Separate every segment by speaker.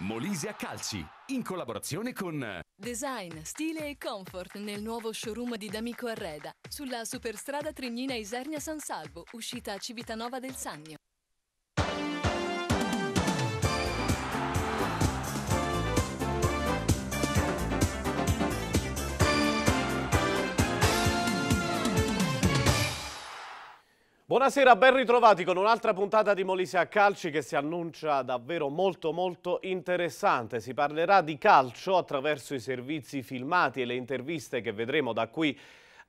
Speaker 1: Molise a Calci, in collaborazione con
Speaker 2: Design, stile e comfort nel nuovo showroom di D'Amico Arreda, sulla superstrada Trignina Isernia San Salvo, uscita a Civitanova del Sannio.
Speaker 3: Buonasera, ben ritrovati con un'altra puntata di Molise a Calci che si annuncia davvero molto molto interessante. Si parlerà di calcio attraverso i servizi filmati e le interviste che vedremo da qui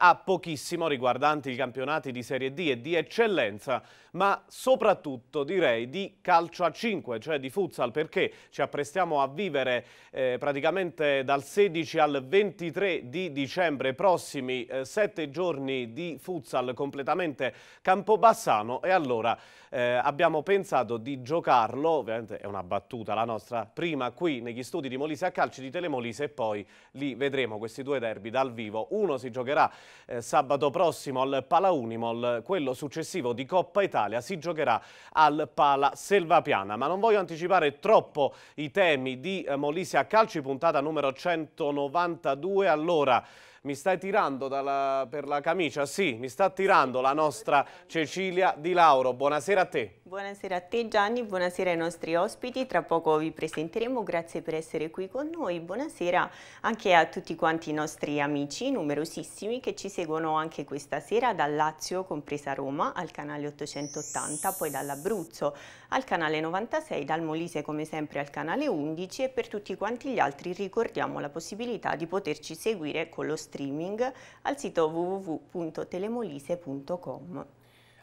Speaker 3: a pochissimo riguardanti i campionati di Serie D e di eccellenza, ma soprattutto direi di calcio a 5, cioè di futsal, perché ci apprestiamo a vivere eh, praticamente dal 16 al 23 di dicembre prossimi eh, sette giorni di futsal completamente campobassano e allora eh, abbiamo pensato di giocarlo, ovviamente è una battuta la nostra, prima qui negli studi di Molise a calci di Telemolise e poi li vedremo questi due derby dal vivo, uno si giocherà eh, sabato prossimo al Pala Unimol, quello successivo di Coppa Italia si giocherà al Pala Selvapiana. Ma non voglio anticipare troppo i temi di eh, Molise a calci, puntata numero 192. Allora, mi stai tirando dalla, per la camicia? Sì, mi sta tirando la nostra Cecilia Di Lauro. Buonasera a te.
Speaker 4: Buonasera a te Gianni, buonasera ai nostri ospiti, tra poco vi presenteremo, grazie per essere qui con noi, buonasera anche a tutti quanti i nostri amici numerosissimi che ci seguono anche questa sera dal Lazio, compresa Roma, al canale 880, poi dall'Abruzzo al canale 96, dal Molise come sempre al canale 11 e per tutti quanti gli altri ricordiamo la possibilità di poterci seguire con lo streaming al sito www.telemolise.com.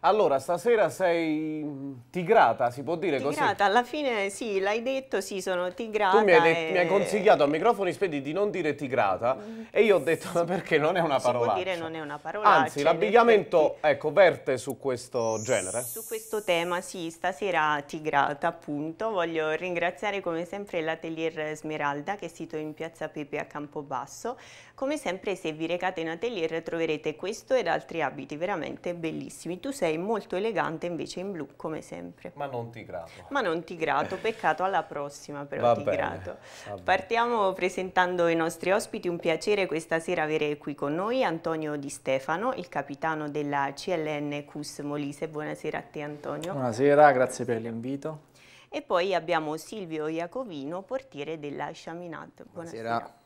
Speaker 4: Allora, stasera sei tigrata, si può dire tigrata, così? Tigrata, alla fine sì, l'hai detto, sì, sono tigrata. Tu mi hai, e... mi hai consigliato
Speaker 3: a microfoni spenti di non dire tigrata mm, e io ho detto sì, perché non è una parola. Si può dire non
Speaker 4: è una parola. Anzi, l'abbigliamento,
Speaker 3: ecco, verte su questo genere. Su
Speaker 4: questo tema, sì, stasera tigrata, appunto. Voglio ringraziare come sempre l'atelier Smeralda che è sito in Piazza Pepe a Campobasso. Come sempre se vi recate in atelier troverete questo ed altri abiti veramente bellissimi. Tu sei molto elegante invece in blu come sempre. Ma non ti grato. Ma non ti grato, peccato alla prossima però va ti bene, grato. Partiamo presentando i nostri ospiti, un piacere questa sera avere qui con noi Antonio Di Stefano, il capitano della CLN CUS Molise. Buonasera a te Antonio. Buonasera,
Speaker 5: grazie per l'invito.
Speaker 4: E poi abbiamo Silvio Iacovino, portiere della Chaminade. Buonasera. Buonasera.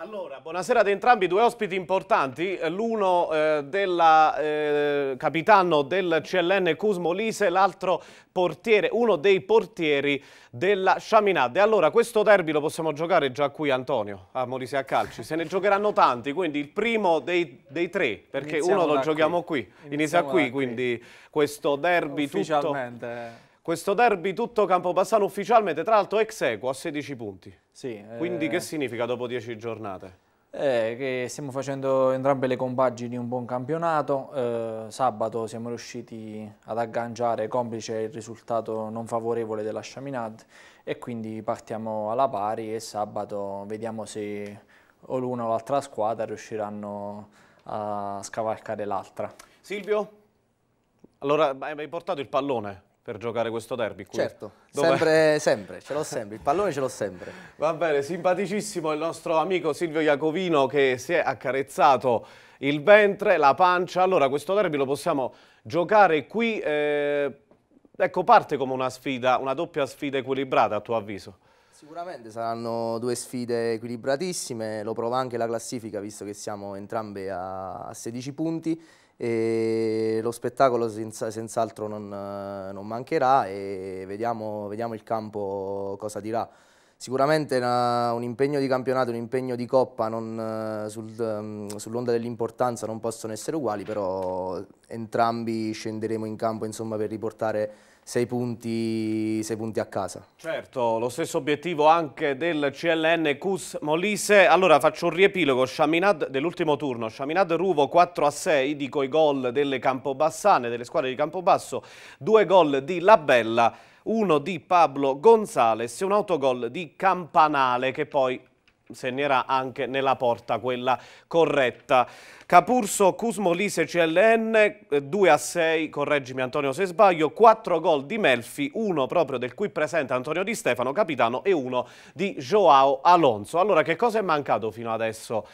Speaker 4: Allora, buonasera
Speaker 3: ad entrambi, due ospiti importanti, l'uno eh, del eh, capitano del CLN Cusmo Lise, l'altro portiere, uno dei portieri della Chaminade. Allora, questo derby lo possiamo giocare già qui Antonio, a Molise a Calci, se ne giocheranno tanti, quindi il primo dei, dei tre, perché Iniziamo uno lo giochiamo qui, qui. inizia qui, qui, quindi questo derby tutto... Questo derby tutto Campobassano ufficialmente, tra l'altro ex equo a 16 punti. Sì, Quindi eh... che significa dopo 10 giornate?
Speaker 5: Eh, che stiamo facendo entrambe le compagini un buon campionato, eh, sabato siamo riusciti ad agganciare complice il risultato non favorevole della Chaminade e quindi partiamo alla pari e sabato vediamo se o l'una o l'altra squadra riusciranno a scavalcare l'altra.
Speaker 3: Silvio, allora hai portato il pallone? per giocare questo derby. Qui. Certo, sempre,
Speaker 5: sempre, ce l'ho
Speaker 6: sempre, il pallone ce l'ho sempre.
Speaker 3: Va bene, simpaticissimo il nostro amico Silvio Iacovino che si è accarezzato il ventre, la pancia. Allora, questo derby lo possiamo giocare qui. Eh, ecco, parte come una sfida, una doppia sfida equilibrata a tuo avviso.
Speaker 6: Sicuramente saranno due sfide equilibratissime, lo prova anche la classifica visto che siamo entrambe a 16 punti e lo spettacolo senza, senz'altro non, non, mancherà e vediamo, vediamo il campo cosa dirà. Sicuramente una, un impegno di campionato, un impegno di coppa non, eh, sul, ehm, sull'onda dell'importanza non possono essere uguali, però entrambi scenderemo in campo insomma, per riportare sei punti, sei punti, a casa.
Speaker 3: Certo, lo stesso obiettivo anche del CLN Cus Molise. Allora faccio un riepilogo dell'ultimo turno. Shaminad Ruvo 4 a 6, dico i gol delle Campobassane, delle squadre di Campobasso, due gol di Labella uno di Pablo Gonzales, un autogol di Campanale che poi segnerà anche nella porta quella corretta. Capurso, Cusmolise, CLN, 2 a 6, correggimi Antonio se sbaglio, 4 gol di Melfi, uno proprio del qui presente Antonio Di Stefano, capitano, e uno di Joao Alonso. Allora, che cosa è mancato fino adesso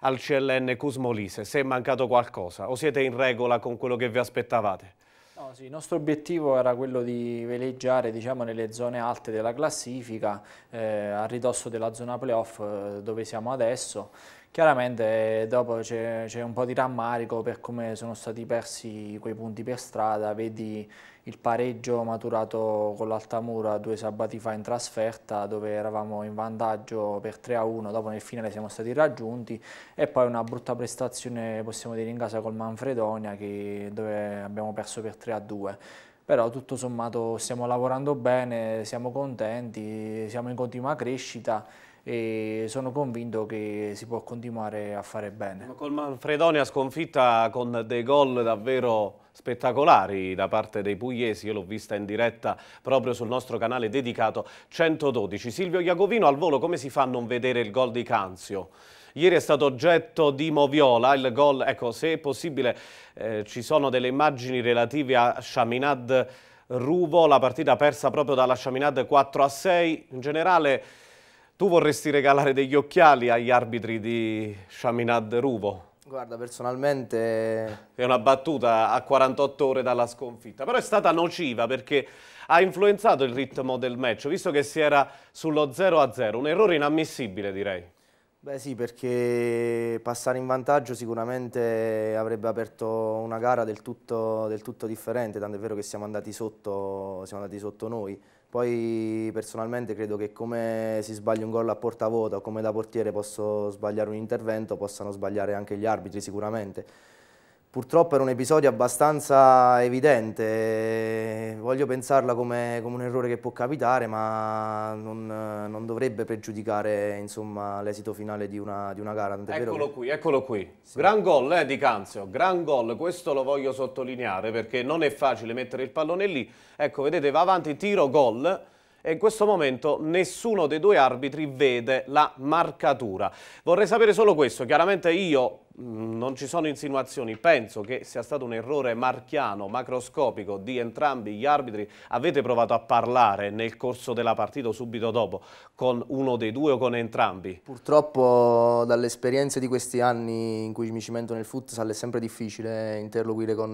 Speaker 3: al CLN Cusmolise? Se è mancato qualcosa o siete in regola con quello che vi aspettavate?
Speaker 5: No, sì, il nostro obiettivo era quello di veleggiare diciamo, nelle zone alte della classifica, eh, a ridosso della zona playoff eh, dove siamo adesso. Chiaramente eh, dopo c'è, un po' di rammarico per come sono stati persi quei punti per strada, vedi il pareggio maturato con l'Altamura due sabati fa in trasferta dove eravamo in vantaggio per 3 1, dopo nel finale siamo stati raggiunti e poi una brutta prestazione possiamo dire in casa col Manfredonia che, dove abbiamo perso per 3 2 però tutto sommato stiamo lavorando bene, siamo contenti, siamo in continua crescita e sono convinto che si può continuare a fare bene. Ma col
Speaker 3: Manfredonia sconfitta con dei gol davvero spettacolari da parte dei pugliesi, io l'ho vista in diretta proprio sul nostro canale dedicato 112. Silvio Iagovino al volo, come si fa a non vedere il gol di Canzio? Ieri è stato oggetto di Moviola, il gol, ecco se è possibile eh, ci sono delle immagini relative a Chaminade Ruvo, la partita persa proprio dalla Chaminade 4 a 6, in generale tu vorresti regalare degli occhiali agli arbitri di Chaminade Ruvo? Guarda, personalmente... È una battuta a 48 ore dalla sconfitta, però è stata nociva perché ha influenzato il ritmo del match, visto che si era sullo 0-0, un errore inammissibile direi.
Speaker 6: Beh sì, perché passare in vantaggio sicuramente avrebbe aperto una gara del tutto, del tutto differente, tanto è vero che siamo andati sotto, siamo andati sotto noi. Poi personalmente credo che come si sbaglia un gol a porta vuota o come da portiere posso sbagliare un intervento, possano sbagliare anche gli arbitri sicuramente. Purtroppo era un episodio abbastanza evidente, voglio pensarla come, come un errore che può capitare, ma non, non dovrebbe pregiudicare l'esito finale di una, di una gara. Eccolo che... qui,
Speaker 3: eccolo qui. Sì. Gran gol eh, di Canzio, gran gol, questo lo voglio sottolineare perché non è facile mettere il pallone lì. Ecco, vedete, va avanti, tiro, gol e in questo momento nessuno dei due arbitri vede la marcatura. Vorrei sapere solo questo, chiaramente io mm, non ci sono insinuazioni, penso che sia stato un errore marchiano, macroscopico di entrambi gli arbitri. Avete provato a parlare nel corso della partita o subito dopo con uno dei due o con entrambi?
Speaker 6: Purtroppo dalle esperienze di questi anni in cui mi cimento nel futsal è sempre difficile interloquire con,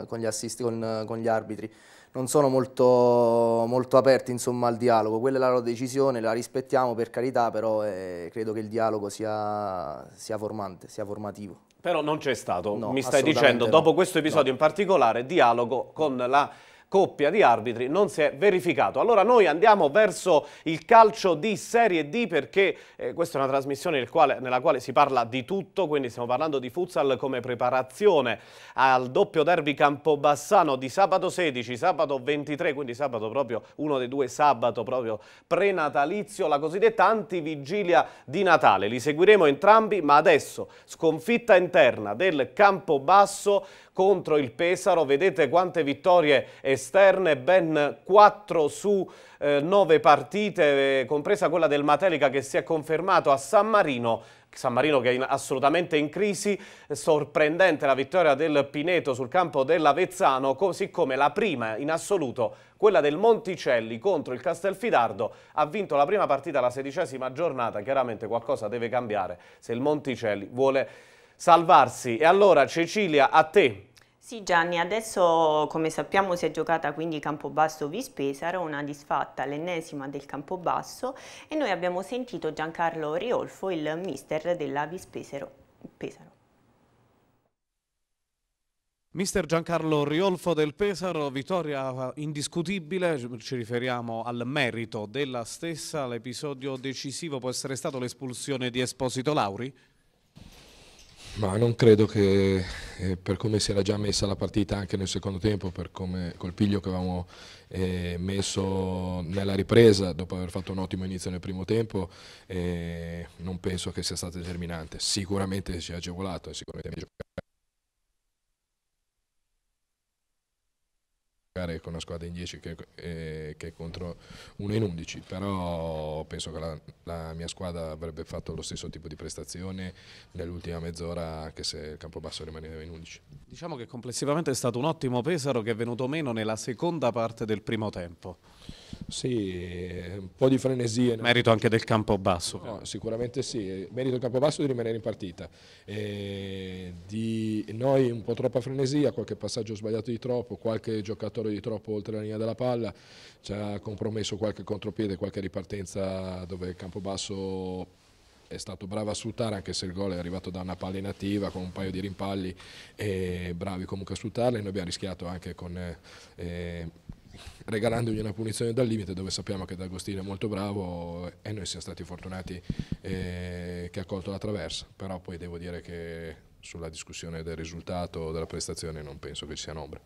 Speaker 6: eh, con, gli, assist, con, con gli arbitri non sono molto, molto aperti insomma, al dialogo, quella è la loro decisione, la rispettiamo per carità, però eh, credo che il dialogo sia, sia formante, sia formativo.
Speaker 3: Però non c'è stato, no, mi stai dicendo, no. dopo questo episodio no. in particolare, dialogo con la coppia di arbitri non si è verificato. Allora noi andiamo verso il calcio di Serie D perché eh, questa è una trasmissione nel quale, nella quale si parla di tutto, quindi stiamo parlando di futsal come preparazione al doppio derby Campobassano di sabato 16, sabato 23, quindi sabato proprio uno dei due sabato proprio prenatalizio, la cosiddetta antivigilia di Natale. Li seguiremo entrambi, ma adesso sconfitta interna del Campobasso contro il Pesaro, vedete quante vittorie esterne, ben 4 su eh, 9 partite, eh, compresa quella del Matelica che si è confermato a San Marino, San Marino che è in, assolutamente in crisi, sorprendente la vittoria del Pineto sul campo dell'Avezzano, così come la prima in assoluto, quella del Monticelli contro il Castelfidardo, ha vinto la prima partita alla sedicesima giornata, chiaramente qualcosa deve cambiare se il Monticelli vuole salvarsi. E allora Cecilia, a te
Speaker 4: sì Gianni, adesso come sappiamo si è giocata quindi Campobasso-Vispesaro, una disfatta, l'ennesima del Campobasso e noi abbiamo sentito Giancarlo Riolfo, il mister della Vispesaro. Pesaro.
Speaker 3: Mister Giancarlo Riolfo del Pesaro, vittoria indiscutibile, ci riferiamo al merito della stessa, l'episodio decisivo può essere stato l'espulsione di Esposito Lauri?
Speaker 1: Ma non credo che eh, per come si era già messa la partita anche nel secondo tempo, per come col piglio che avevamo eh, messo nella ripresa dopo aver fatto un ottimo inizio nel primo tempo, eh, non penso che sia stato determinante. Sicuramente ci ha agevolato, e sicuramente giocato. giocare con una squadra in 10 che, eh, che contro uno in 11, però penso che la, la, mia squadra avrebbe fatto lo stesso tipo di prestazione nell'ultima mezz'ora anche se il campo basso rimaneva in 11.
Speaker 3: Diciamo che complessivamente è stato un ottimo Pesaro che
Speaker 1: è venuto meno nella seconda parte del primo tempo. Sì, un po' di frenesia. Merito
Speaker 3: anche del campo basso. No,
Speaker 1: sicuramente sì, merito del campo basso di rimanere in partita. E di noi un po' troppa frenesia, qualche passaggio sbagliato di troppo, qualche giocatore di troppo oltre la linea della palla, ci ha compromesso qualche contropiede, qualche ripartenza dove il campo basso è stato bravo a sfruttare anche se il gol è arrivato da una palla inattiva con un paio di rimpalli e bravi comunque a sfruttarla noi abbiamo rischiato anche con... Eh, regalandogli una punizione dal limite dove sappiamo che D'Agostino è molto bravo e noi siamo stati fortunati eh, che ha colto la traversa, però poi devo dire che sulla discussione del risultato della prestazione non penso che ci siano ombre.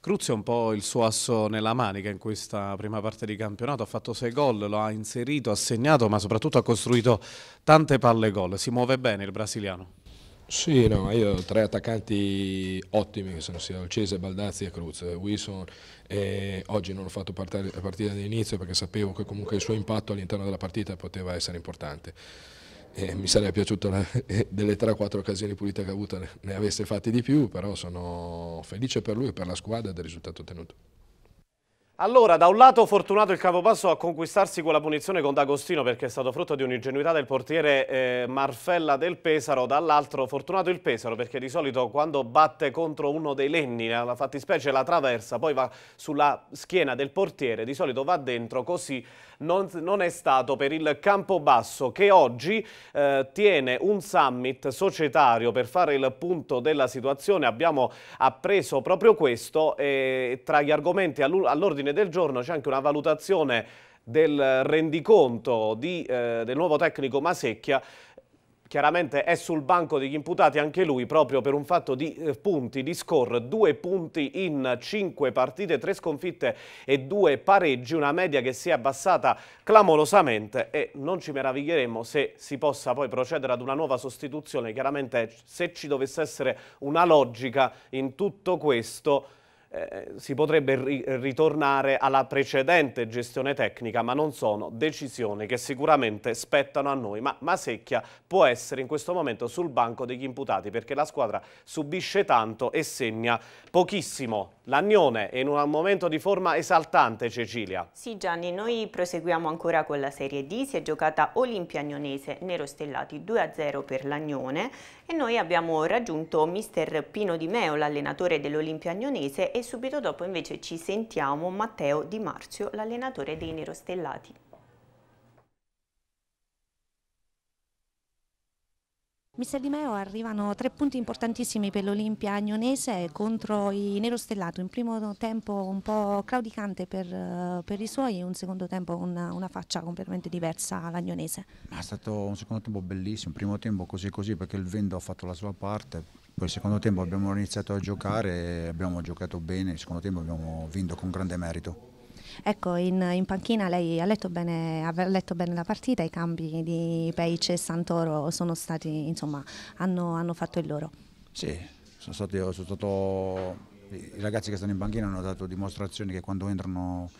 Speaker 3: Cruzio è un po' il suo asso nella manica in questa prima parte di campionato, ha fatto sei gol, lo ha inserito, ha segnato, ma soprattutto ha costruito tante palle gol, si muove bene il brasiliano.
Speaker 1: Sì, no, io ho tre attaccanti ottimi che sono sia Olcese, Baldazzi e Cruz. Wilson e oggi non ho fatto partire, partire dall'inizio perché sapevo che comunque il suo impatto all'interno della partita poteva essere importante. E mi sarebbe piaciuto la, eh, delle 3-4 occasioni pulite che ha avuto ne avesse fatte di più, però sono felice per lui e per la squadra del risultato ottenuto.
Speaker 3: Allora, da un lato fortunato il capopasso a conquistarsi quella punizione con D'Agostino perché è stato frutto di un'ingenuità del portiere eh, Marfella del Pesaro, dall'altro fortunato il Pesaro perché di solito quando batte contro uno dei lenni, nella fattispecie la traversa, poi va sulla schiena del portiere, di solito va dentro, così non, non è stato per il Campobasso che oggi eh, tiene un summit societario per fare il punto della situazione. Abbiamo appreso proprio questo e tra gli argomenti all'ordine del giorno c'è anche una valutazione del rendiconto di, eh, del nuovo tecnico Masecchia chiaramente è sul banco degli imputati anche lui proprio per un fatto di eh, punti, di score, due punti in cinque partite, tre sconfitte e due pareggi, una media che si è abbassata clamorosamente e non ci meraviglieremo se si possa poi procedere ad una nuova sostituzione, chiaramente se ci dovesse essere una logica in tutto questo eh, si potrebbe ri ritornare alla precedente gestione tecnica, ma non sono decisioni che sicuramente spettano a noi. Ma Masecchia può essere in questo momento sul banco degli imputati perché la squadra subisce tanto e segna pochissimo. L'Agnone è in un momento di forma esaltante Cecilia.
Speaker 4: Sì Gianni, noi proseguiamo ancora con la Serie D, si è giocata Olimpia Agnonese Nero Stellati 2-0 per l'Agnone e noi abbiamo raggiunto mister Pino Di Meo, l'allenatore dell'Olimpia Agnonese e subito dopo invece ci sentiamo Matteo Di Marzio, l'allenatore dei Nero Stellati. Mister Di Meo oh, arrivano tre punti importantissimi per l'Olimpia agnonese contro i Nero Stellato, un primo tempo un po' claudicante per, per i suoi e un secondo tempo una, una faccia completamente diversa all'agnonese.
Speaker 7: È stato un secondo tempo bellissimo, un primo tempo così così perché il vento ha fatto la sua parte, poi il secondo tempo abbiamo iniziato a giocare, abbiamo giocato bene, il secondo tempo abbiamo vinto con grande merito.
Speaker 4: Ecco, in, in panchina lei ha letto, bene, ha letto, bene, la partita, i cambi di Peice e Santoro sono stati, insomma, hanno, hanno fatto il loro.
Speaker 7: Sì, sono stati, sono stato, i ragazzi che stanno in panchina hanno dato dimostrazioni che quando entrano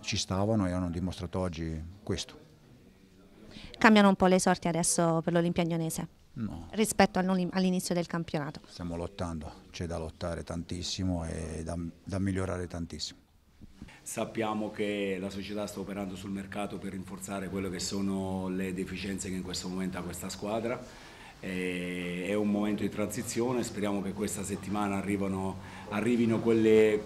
Speaker 7: ci stavano e hanno dimostrato oggi questo.
Speaker 4: Cambiano un po' le sorti adesso per l'Olimpiagnonese? No. rispetto all'inizio del campionato.
Speaker 7: Stiamo lottando, c'è da lottare tantissimo e da, da migliorare tantissimo.
Speaker 1: Sappiamo che la società sta operando sul mercato per rinforzare quelle che sono le deficienze che in questo momento ha questa squadra. è un momento di transizione, speriamo che questa settimana arrivano, arrivino quelle,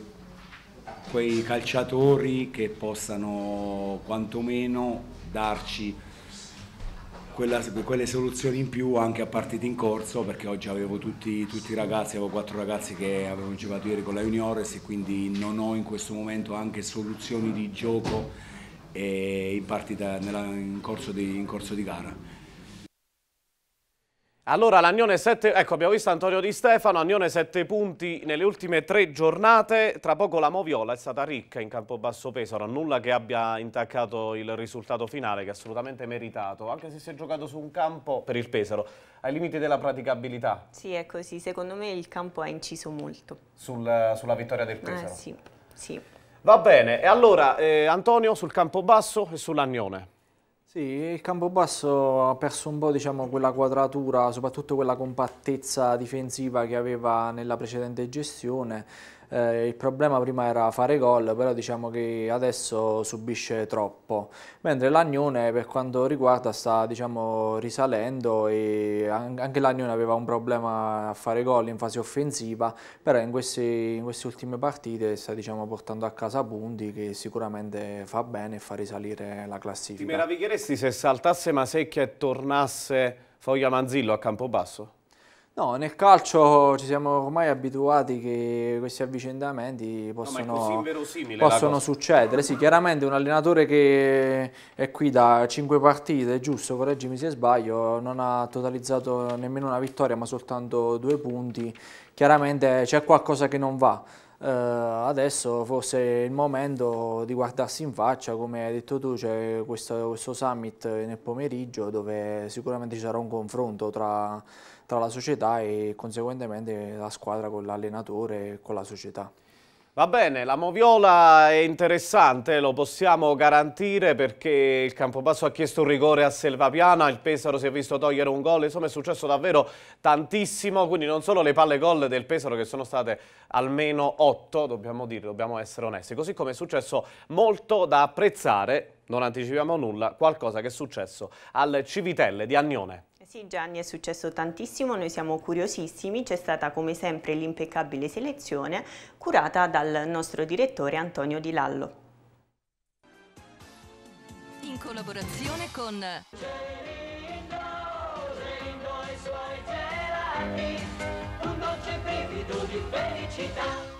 Speaker 1: quei calciatori che possano quantomeno darci quella, quelle soluzioni in più anche a partite in corso perché oggi avevo tutti, tutti, i ragazzi, avevo quattro ragazzi che avevano giocato ieri con la Juniores e quindi non ho in questo momento anche soluzioni di gioco eh, in partita nella, in, corso di, in corso di gara. Allora l'Agnone
Speaker 3: 7, ecco abbiamo visto Antonio Di Stefano, Agnone 7 punti nelle ultime tre giornate, tra poco la Moviola è stata ricca in campo basso Pesaro, nulla che abbia intaccato il risultato finale che è assolutamente meritato, anche se si è giocato su un campo per il Pesaro, ai limiti della praticabilità.
Speaker 4: Sì è così, ecco, secondo me il campo ha inciso molto.
Speaker 3: Sul, sulla vittoria
Speaker 4: del ah, Pesaro? Eh, sì, sì.
Speaker 3: Va bene, e allora eh, Antonio sul campo basso e sull'Agnone?
Speaker 5: Sì, il campo basso ha perso un po' diciamo, quella quadratura, soprattutto quella compattezza difensiva che aveva nella precedente gestione eh, il problema prima era fare gol, però diciamo che adesso subisce troppo, mentre l'Agnone per quanto riguarda sta diciamo, risalendo e anche l'Agnone aveva un problema a fare gol in fase offensiva, però in, questi, in queste, ultime partite sta diciamo, portando a casa punti che sicuramente fa bene e fa risalire la classifica. Ti
Speaker 3: meraviglieresti se saltasse Masecchia e tornasse Foglia Manzillo a Campobasso?
Speaker 5: No, nel calcio ci siamo ormai abituati che questi avvicendamenti possono, no, possono succedere. Sì, chiaramente un allenatore che è qui da cinque partite, giusto, correggimi se sbaglio, non ha totalizzato nemmeno una vittoria ma soltanto due punti. Chiaramente c'è qualcosa che non va. Uh, adesso forse è il momento di guardarsi in faccia, come hai detto tu, c'è questo, questo summit nel pomeriggio dove sicuramente ci sarà un confronto tra tra la società e conseguentemente la squadra con l'allenatore e con la società. Va
Speaker 3: bene, la Moviola è interessante, lo possiamo garantire perché il Campobasso ha chiesto un rigore a Selvapiana, il Pesaro si è visto togliere un gol, insomma è successo davvero tantissimo, quindi non solo le palle gol del Pesaro che sono state almeno 8, dobbiamo dire, dobbiamo essere onesti, così come è successo molto da apprezzare, non anticipiamo nulla, qualcosa che è successo al Civitelle di Agnone.
Speaker 4: Sì Gianni è successo tantissimo, noi siamo curiosissimi, c'è stata come sempre l'impeccabile selezione curata dal nostro direttore Antonio Di Lallo.
Speaker 2: In collaborazione con...
Speaker 4: un dolce brivido di felicità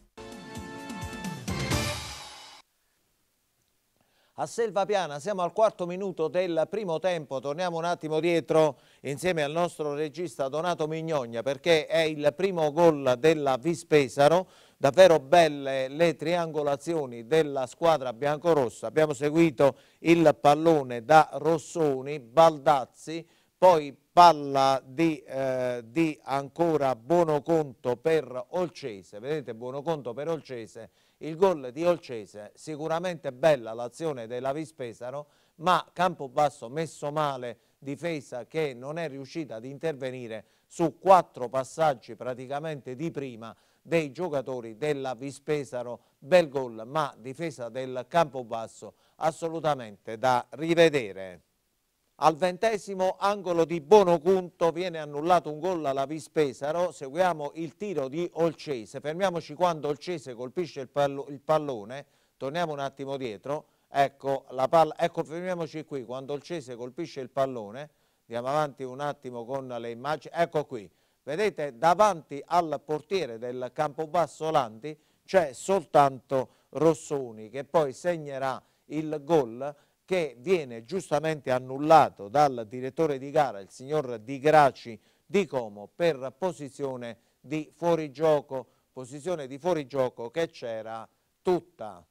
Speaker 7: a Selva Piana, siamo al quarto minuto del primo tempo, torniamo un attimo dietro insieme al nostro regista Donato Mignogna perché è il primo gol della Vispesaro, davvero belle le triangolazioni della squadra biancorossa, abbiamo seguito il pallone da Rossoni, Baldazzi, poi palla di, eh, di ancora Buonoconto per Olcese, vedete Buonoconto per Olcese il gol di Olcese, sicuramente bella l'azione della Vispesaro, ma Campobasso messo male, difesa che non è riuscita ad intervenire su quattro passaggi praticamente di prima dei giocatori della Vispesaro, bel gol, ma difesa del Campobasso assolutamente da rivedere. Al ventesimo angolo di Bonocunto viene annullato un gol alla Vispesaro, seguiamo il tiro di Olcese, fermiamoci quando Olcese colpisce il, pallo, il pallone, torniamo un attimo dietro, ecco, palla, ecco fermiamoci qui, quando Olcese colpisce il pallone, andiamo avanti un attimo con le immagini, ecco qui, vedete davanti al portiere del Campobasso Lanti c'è soltanto Rossoni che poi segnerà il gol che viene giustamente annullato dal direttore di gara, il signor Di Graci di Como, per posizione di fuorigioco, posizione di fuorigioco che c'era tutta.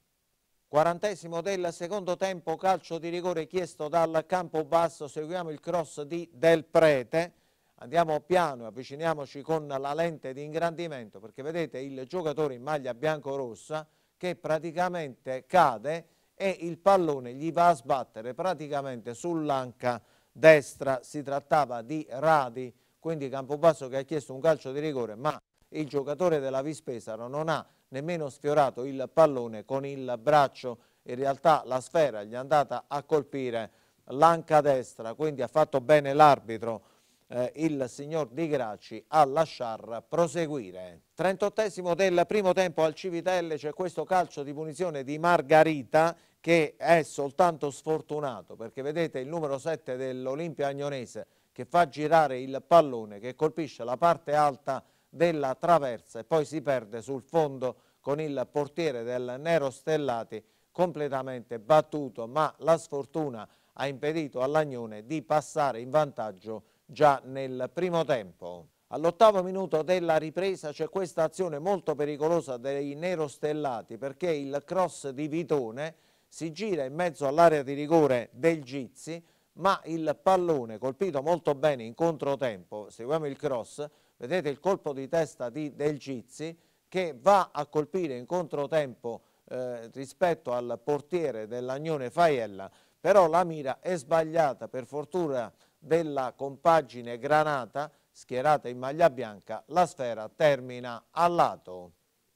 Speaker 7: Quarantesimo del secondo tempo, calcio di rigore chiesto dal campo basso, seguiamo il cross di Del Prete, andiamo piano e avviciniamoci con la lente di ingrandimento perché vedete il giocatore in maglia bianco-rossa che praticamente cade e il pallone gli va a sbattere praticamente sull'anca destra, si trattava di Radi, quindi Campobasso che ha chiesto un calcio di rigore, ma il giocatore della Vispesaro non ha nemmeno sfiorato il pallone con il braccio, in realtà la sfera gli è andata a colpire l'anca destra, quindi ha fatto bene l'arbitro, eh, il signor Di Graci, a lasciar proseguire. 38 del primo tempo al Civitelle c'è questo calcio di punizione di Margarita, che è soltanto sfortunato, perché vedete il numero 7 dell'Olimpia Agnonese che fa girare il pallone, che colpisce la parte alta della traversa e poi si perde sul fondo con il portiere del Nero Stellati completamente battuto, ma la sfortuna ha impedito all'Agnone di passare in vantaggio già nel primo tempo. All'ottavo minuto della ripresa c'è questa azione molto pericolosa dei Nero Stellati perché il cross di Vitone si gira in mezzo all'area di rigore del Gizzi, ma il pallone colpito molto bene in controtempo, seguiamo il cross, vedete il colpo di testa di Del Gizzi che va a colpire in controtempo eh, rispetto al portiere dell'Agnone Faiella, però la mira è sbagliata per fortuna della compagine granata schierata in maglia bianca, la sfera termina a lato.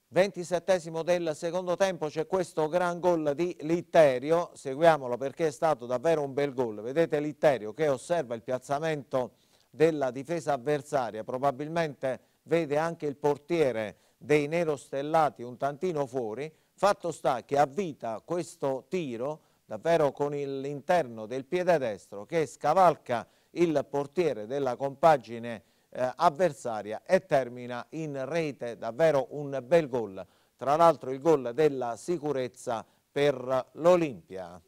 Speaker 7: 27 del secondo tempo c'è questo gran gol di Litterio, seguiamolo perché è stato davvero un bel gol. Vedete Litterio che osserva il piazzamento della difesa avversaria, probabilmente vede anche il portiere dei nerostellati un tantino fuori. Fatto sta che avvita questo tiro davvero con l'interno del piede destro che scavalca il portiere della compagine eh, avversaria e termina in rete, davvero un bel gol. Tra l'altro il gol della sicurezza per l'Olimpia.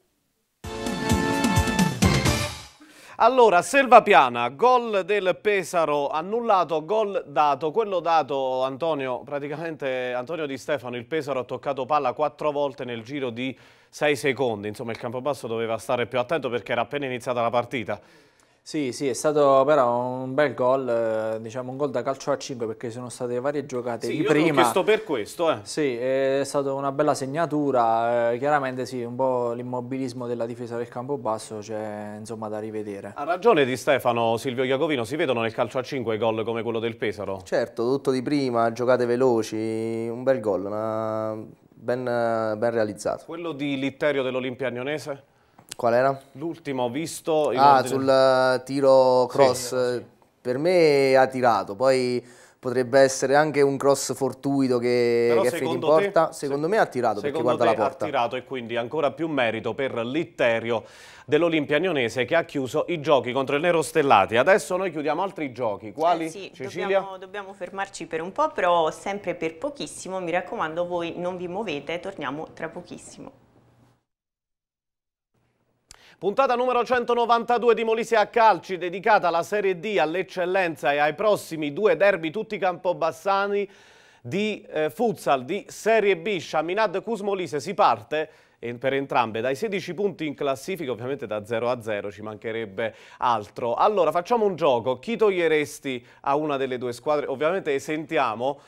Speaker 3: Allora, Selvapiana, gol del Pesaro annullato, gol dato. Quello dato, Antonio, praticamente Antonio Di Stefano, il Pesaro ha toccato palla quattro volte nel giro di sei secondi. Insomma, il Campobasso doveva stare più attento perché era appena iniziata la partita.
Speaker 5: Sì, sì, è stato però un bel gol, eh, diciamo un gol da calcio a 5 perché sono state varie giocate sì, di prima. Sì,
Speaker 3: per questo, eh.
Speaker 5: Sì, è stata una bella segnatura, eh, chiaramente sì, un po' l'immobilismo della difesa del Campobasso c'è insomma da rivedere. Ha
Speaker 3: ragione di Stefano Silvio Iacovino, si vedono nel calcio a 5 gol come quello del Pesaro?
Speaker 6: Certo, tutto di prima, giocate veloci, un bel gol, una... ben, ben realizzato.
Speaker 3: Quello di Litterio dell'Olimpia Agnonese? Qual era? L'ultimo ho visto. Ah, ordine... sul
Speaker 6: eh, tiro cross. Sì, sì. Per me ha tirato, poi potrebbe essere anche un cross fortuito che, Però che fede in porta. Te, secondo se, me ha tirato perché guarda la porta. ha
Speaker 3: tirato e quindi ancora più merito per l'Itterio dell'Olimpia Nionese che ha chiuso i giochi contro il Nero Stellati. Adesso noi chiudiamo altri
Speaker 4: giochi. Quali? Eh sì, Cecilia? Dobbiamo, dobbiamo fermarci per un po', però sempre per pochissimo. Mi raccomando, voi non vi muovete, torniamo tra pochissimo.
Speaker 3: Puntata numero 192 di Molise a Calci, dedicata alla Serie D, all'eccellenza e ai prossimi due derby tutti campobassani di eh, futsal di Serie B. Sciaminad Cusmolise si parte eh, per entrambe dai 16 punti in classifica, ovviamente da 0 a 0 ci mancherebbe altro. Allora facciamo un gioco, chi toglieresti a una delle due squadre? Ovviamente sentiamo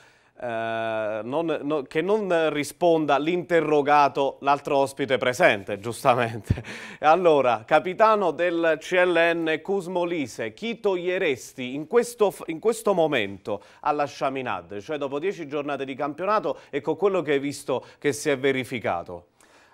Speaker 3: eh, non, no, che non risponda l'interrogato, l'altro ospite presente, giustamente. Allora, capitano del CLN Cusmo Lise, chi toglieresti in questo, in questo momento alla Chaminade, cioè dopo dieci giornate di campionato e con quello che hai visto che si è verificato?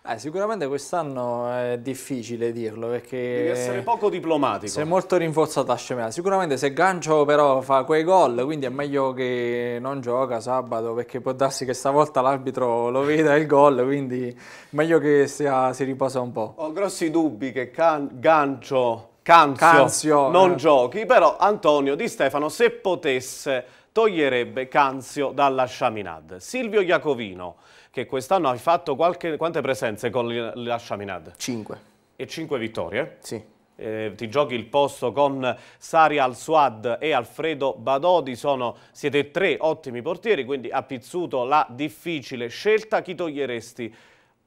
Speaker 5: Eh, sicuramente quest'anno è difficile dirlo perché... Devi essere poco diplomatico. Sei è molto rinforzata Scemela. Sicuramente se Gancio però fa quei gol, quindi è meglio che non gioca sabato perché può darsi che stavolta l'arbitro lo veda il gol, quindi meglio che sia, si riposa un po'. Ho grossi
Speaker 3: dubbi che can Gancio, Canzio, Canzio non eh. giochi, però Antonio Di Stefano se potesse toglierebbe Canzio dalla Chaminade. Silvio Iacovino, che quest'anno hai fatto qualche, quante presenze con la Chaminade? Cinque. E cinque vittorie? Sì. Eh, ti giochi il posto con Sari Al-Suad e Alfredo Badodi, Sono, siete tre ottimi portieri, quindi ha pizzuto la difficile scelta. Chi toglieresti?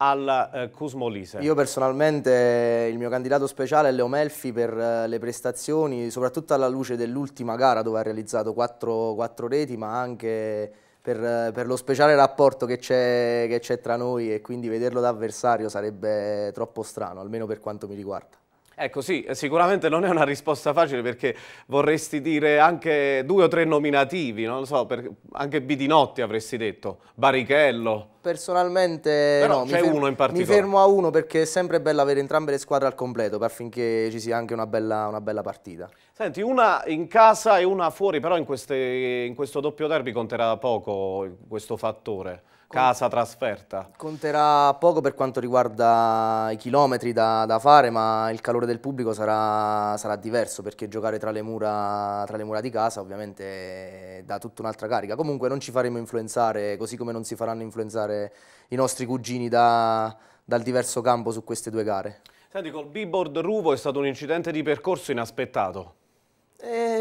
Speaker 3: al eh, Cusmolise? Io
Speaker 6: personalmente eh, il mio candidato speciale è Leo Melfi per eh, le prestazioni, soprattutto alla luce dell'ultima gara dove ha realizzato 4, 4 reti, ma anche per, eh, per, lo speciale rapporto che c'è tra noi e quindi vederlo da avversario sarebbe troppo strano, almeno per quanto mi riguarda.
Speaker 3: Ecco sì, eh, sicuramente non è una risposta facile perché vorresti dire anche due o tre nominativi, non lo so, per, anche Bidinotti avresti detto, Barichello.
Speaker 6: Personalmente Però no, c'è uno in particolare. Mi fermo a uno perché è sempre bello avere entrambe le squadre al completo affinché ci sia anche una bella, una bella partita.
Speaker 3: Senti, una in casa e una fuori, però in, queste, in questo doppio derby conterà poco questo fattore casa trasferta.
Speaker 6: Conterà poco per quanto riguarda i chilometri da, da fare, ma il calore del pubblico sarà, sarà diverso perché giocare tra le, mura, tra le, mura, di casa ovviamente dà tutta un'altra carica. Comunque non ci faremo influenzare, così come non si faranno influenzare i nostri cugini da, dal diverso campo su queste due gare.
Speaker 3: Senti, col b-board ruvo è stato un incidente di percorso inaspettato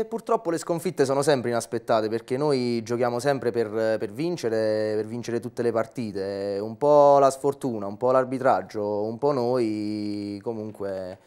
Speaker 6: purtroppo le sconfitte sono sempre inaspettate perché noi giochiamo sempre per, per, vincere, per vincere tutte le partite. Un po' la sfortuna, un po' l'arbitraggio, un po' noi comunque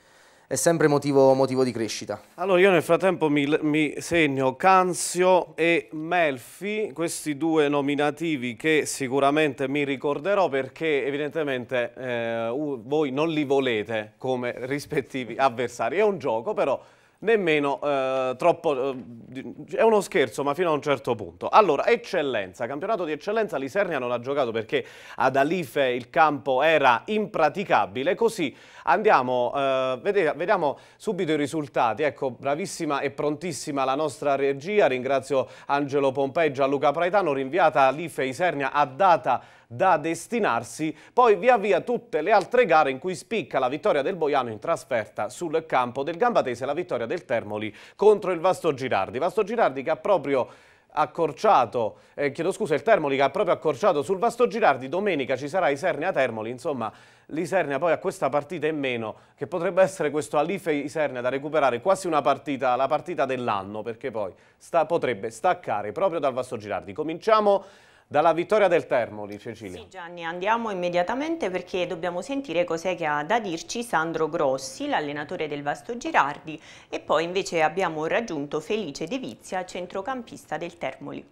Speaker 6: è sempre motivo, motivo, di crescita.
Speaker 3: Allora io nel frattempo mi, mi, segno Canzio e Melfi, questi due nominativi che sicuramente mi ricorderò perché evidentemente eh, voi non li volete come rispettivi avversari. È un gioco però nemmeno eh, troppo... Eh, è uno scherzo, ma fino a un certo punto. Allora, eccellenza, campionato di eccellenza, l'Isernia non ha giocato perché ad Alife il campo era impraticabile, così andiamo, eh, vede, vediamo subito i risultati. Ecco, bravissima e prontissima la nostra regia, ringrazio Angelo Pompei, Gianluca Praetano, rinviata Alife Isernia a data da destinarsi poi via via tutte le altre gare in cui spicca la vittoria del Boiano in trasferta sul campo del Gambatese, la vittoria del Termoli contro il Vasto Girardi. Vasto Girardi che ha proprio accorciato, eh, chiedo scusa, il Termoli che ha proprio accorciato sul Vasto Girardi, domenica ci sarà Isernia Termoli, insomma l'Isernia poi a questa partita in meno che potrebbe essere questo Alife Isernia da recuperare quasi una partita, la partita dell'anno perché poi sta, potrebbe staccare proprio dal Vasto Girardi. Cominciamo dalla vittoria del Termoli, Cecilia. Sì
Speaker 4: Gianni, andiamo immediatamente perché dobbiamo sentire cos'è che ha da dirci Sandro Grossi, l'allenatore del Vasto Girardi e poi invece abbiamo raggiunto Felice De Vizia, centrocampista del Termoli.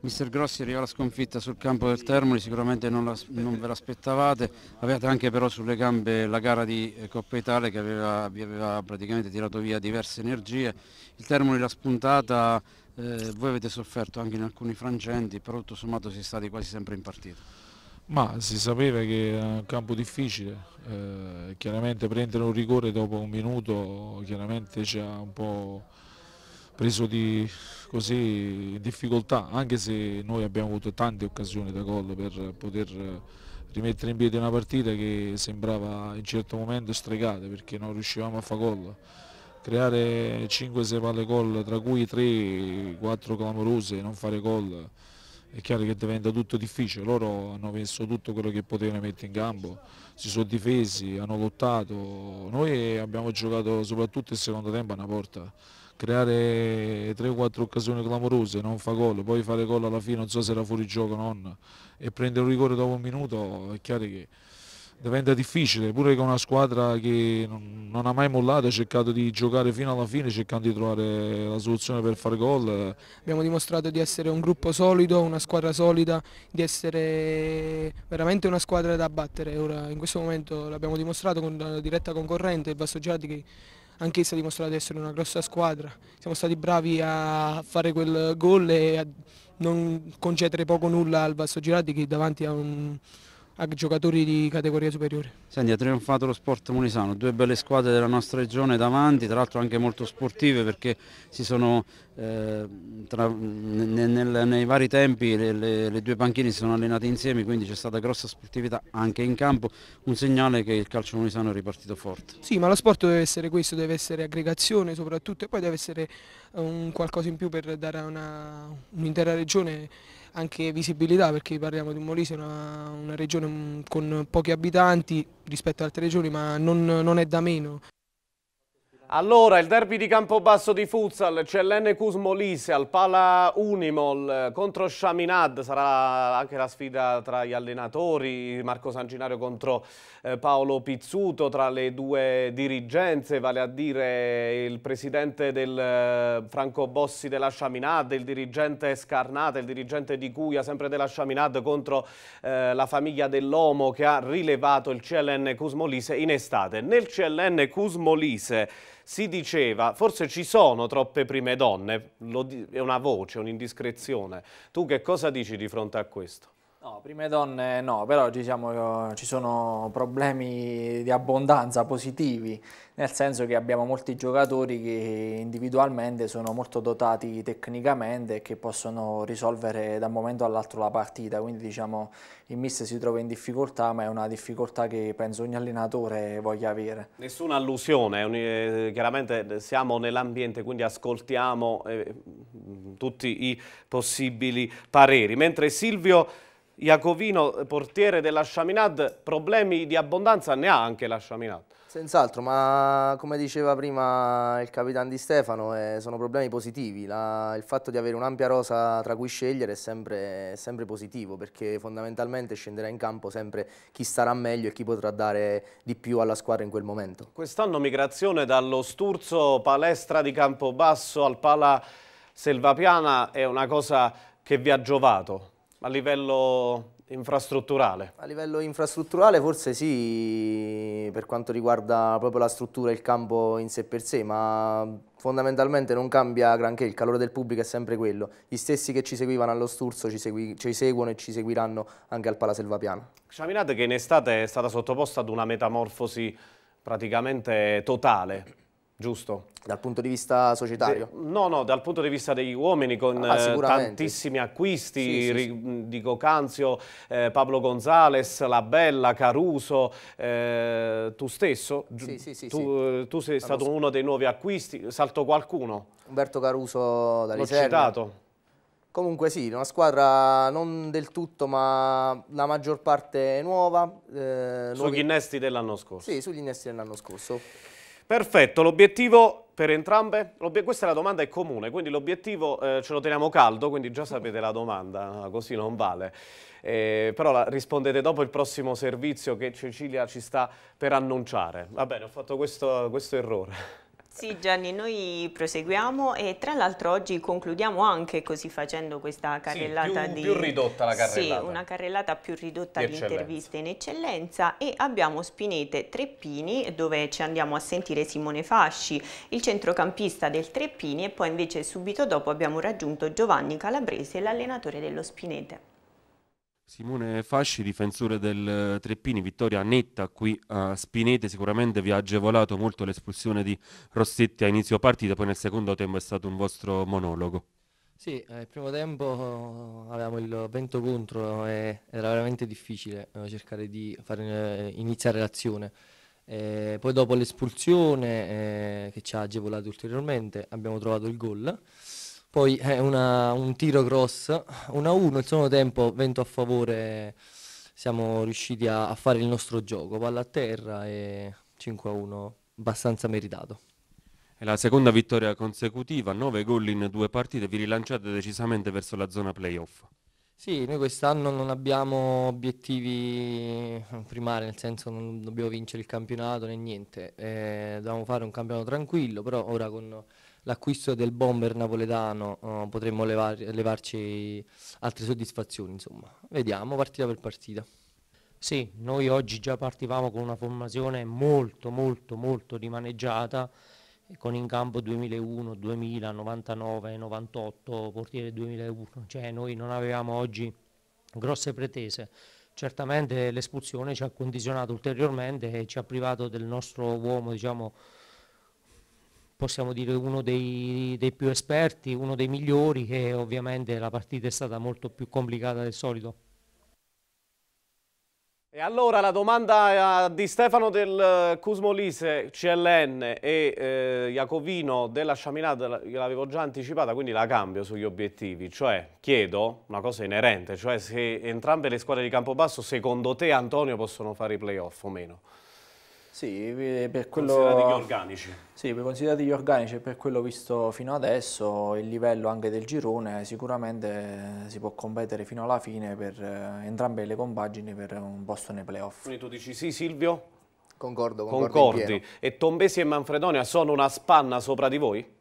Speaker 5: Mister Grossi arriva la sconfitta sul campo del Termoli, sicuramente non, la, non ve l'aspettavate, avevate anche però sulle gambe la gara di eh, Coppa Italia che aveva, vi aveva praticamente tirato via diverse energie, il Termoli l'ha spuntata eh, voi avete sofferto anche in alcuni frangenti, però tutto sommato si è stati quasi sempre in partita.
Speaker 8: Ma si sapeva che era un campo difficile, eh, chiaramente prendere un rigore dopo un minuto chiaramente ci ha un po' preso di così difficoltà, anche se noi abbiamo avuto tante occasioni da gol per poter rimettere in piedi una partita che sembrava in certo momento stregata perché non riuscivamo a fare gol creare 5-6 palle gol, tra cui 3-4 clamorose, non fare gol, è chiaro che diventa tutto difficile, loro hanno messo tutto quello che potevano mettere in campo, si sono difesi, hanno lottato, noi abbiamo giocato soprattutto il secondo tempo a una porta, creare 3-4 occasioni clamorose, non fa gol, poi fare gol alla fine non so se era fuori gioco o non, e prendere un rigore dopo un minuto è chiaro che diventa difficile pure con una squadra che non, ha mai mollato, ha cercato di giocare fino alla fine cercando di trovare la soluzione per far gol.
Speaker 1: Abbiamo dimostrato di essere un gruppo solido, una squadra solida, di essere veramente una squadra da battere. Ora, in questo momento l'abbiamo dimostrato con la diretta concorrente, il Vasto Giardi che anch'essa ha dimostrato di essere una grossa squadra. Siamo stati bravi a fare quel gol e a non concedere poco nulla al Vasto Girardi che davanti a un a giocatori di categoria superiore.
Speaker 5: Senti, ha trionfato lo sport monisano, due belle squadre della nostra regione davanti, tra l'altro anche molto sportive perché si sono, eh, tra, nel, nei vari tempi le, le, le, due panchine si sono allenate insieme, quindi c'è stata grossa sportività anche in campo, un segnale che il calcio monisano è ripartito forte.
Speaker 1: Sì, ma lo sport deve essere questo, deve essere aggregazione soprattutto e poi deve essere eh, un qualcosa in più per dare a un'intera un regione anche visibilità perché parliamo di Molise, una, una regione mm, con pochi abitanti rispetto ad altre regioni ma non, non è da meno. Allora, il derby
Speaker 3: di Campobasso di Futsal, c'è l'NQ Smolise al Pala Unimol contro Shaminad, sarà anche la sfida tra gli allenatori, Marco Sanginario contro eh, Paolo Pizzuto, tra le due dirigenze, vale a dire il presidente del eh, Franco Bossi della Shaminad, il dirigente Scarnata, il dirigente di Cuia, sempre della Shaminad, contro eh, la famiglia dell'Omo che ha rilevato il CLN Cusmolise in estate. Nel CLN Cusmolise si diceva forse ci sono troppe prime donne, è una voce, un'indiscrezione. Tu che cosa dici di fronte a questo?
Speaker 5: No, prime donne no, però ci, diciamo, eh, ci, sono problemi di abbondanza positivi, nel senso che abbiamo molti giocatori che individualmente sono molto dotati tecnicamente e che possono risolvere da un momento all'altro la partita, quindi diciamo il mister si trova in difficoltà, ma è una difficoltà che penso ogni allenatore voglia avere.
Speaker 3: Nessuna allusione, eh, chiaramente siamo nell'ambiente, quindi ascoltiamo eh, tutti i possibili pareri, mentre Silvio Iacovino, portiere della Chaminade, problemi di abbondanza ne ha anche la Chaminade.
Speaker 6: Senz'altro, ma come diceva prima il capitano Di Stefano, eh, sono problemi positivi. La, il fatto di avere un'ampia rosa tra cui scegliere è sempre, sempre, positivo, perché fondamentalmente scenderà in campo sempre chi starà meglio e chi potrà dare di più alla squadra in quel momento.
Speaker 3: Quest'anno migrazione dallo Sturzo, palestra di Campobasso al Pala Selvapiana è una cosa che vi ha giovato? A livello infrastrutturale?
Speaker 6: A livello infrastrutturale forse sì, per quanto riguarda proprio la struttura e il campo in sé per sé, ma fondamentalmente non cambia granché, il calore del pubblico è sempre quello. Gli stessi che ci seguivano allo Sturzo ci, segui, ci seguono e ci seguiranno anche al Palaselva Piano.
Speaker 3: Sciaminate che in estate è stata sottoposta ad una metamorfosi praticamente totale, giusto? Dal punto
Speaker 6: di vista societario?
Speaker 3: De, no, no, dal punto di vista degli uomini con ah, eh, tantissimi acquisti, sì, sì, ri, dico Canzio, eh, Pablo Gonzales, La Bella, Caruso, eh, tu stesso, sì, sì, tu, eh, tu, sei stato uno dei nuovi acquisti,
Speaker 6: salto qualcuno? Umberto Caruso da L'ho citato. Comunque sì, una squadra non del tutto, ma la maggior parte nuova. Eh, sugli nuovi...
Speaker 3: innesti dell'anno scorso. Sì, sugli innesti dell'anno scorso. Perfetto, l'obiettivo per entrambe? Questa è la domanda è comune, quindi l'obiettivo eh, ce lo teniamo caldo, quindi già sapete la domanda, così non vale. Eh, però la, rispondete dopo il prossimo servizio che Cecilia ci sta per annunciare. Va bene, ho fatto questo, questo errore.
Speaker 4: Sì Gianni, noi proseguiamo e tra l'altro oggi concludiamo anche così facendo questa carrellata sì, più, di... più ridotta la carrellata. Sì, una carrellata più ridotta di, di interviste in eccellenza e abbiamo Spinete Treppini dove ci andiamo a sentire Simone Fasci, il centrocampista del Treppini e poi invece subito dopo abbiamo raggiunto Giovanni Calabrese, l'allenatore dello Spinete.
Speaker 7: Simone Fasci, difensore del eh, Treppini, vittoria netta qui a Spinete, sicuramente vi ha agevolato molto l'espulsione di Rossetti a inizio partita, poi nel secondo tempo è stato un vostro monologo.
Speaker 6: Sì, al eh, primo tempo eh, avevamo il vento contro e era veramente difficile cercare di far iniziare l'azione. poi dopo l'espulsione che ci ha agevolato ulteriormente abbiamo trovato il gol poi è eh, una, un tiro cross, 1-1, a il secondo tempo vento a favore, siamo riusciti a, a fare il nostro gioco, palla a terra e 5-1 a abbastanza meritato.
Speaker 7: È la seconda vittoria consecutiva, 9 gol in due partite, vi rilanciate decisamente verso la zona playoff.
Speaker 6: Sì, noi quest'anno non abbiamo obiettivi primari, nel senso non dobbiamo vincere il campionato né niente, eh, dobbiamo fare un campionato tranquillo, però ora con l'acquisto del bomber napoletano uh, potremmo levar levarci altre soddisfazioni, insomma. Vediamo partita per partita. Sì, noi oggi già partivamo con una formazione molto molto molto rimaneggiata con in campo 2001, 2000, 99, 98, portiere 2001, cioè noi non avevamo oggi grosse pretese. Certamente l'espulsione ci ha condizionato ulteriormente e ci ha privato del nostro uomo, diciamo, possiamo dire uno dei, dei, più esperti, uno dei migliori e ovviamente la partita è stata molto
Speaker 7: più complicata del solito.
Speaker 3: E allora la domanda eh, di Stefano del eh, Cusmolise CLN e eh, Iacovino della Sciaminata l'avevo già anticipata, quindi la cambio sugli obiettivi, cioè chiedo una cosa inerente, cioè se entrambe le squadre di Campobasso secondo te Antonio possono fare i playoff o
Speaker 5: meno? Sì, per quello... Considerati gli organici. Sì, considerati gli organici per quello visto fino adesso, il livello anche del girone sicuramente si può competere fino alla fine per eh, entrambe le compagini per un posto nei playoff.
Speaker 3: Quindi tu dici sì Silvio? Concordo, concordo Concordi. E Tombesi e Manfredonia sono una spanna sopra di voi?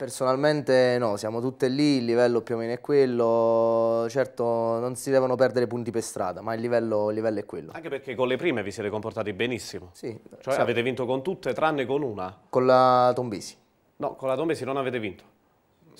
Speaker 6: Personalmente no, siamo tutte lì, il livello più o meno è quello, certo non si devono perdere punti per strada, ma il livello, il livello è quello.
Speaker 3: Anche perché con le prime vi siete comportati benissimo. Sì. Cioè sì. avete vinto con tutte tranne con una.
Speaker 6: Con la Tombesi.
Speaker 3: No, con la Tombesi non avete vinto.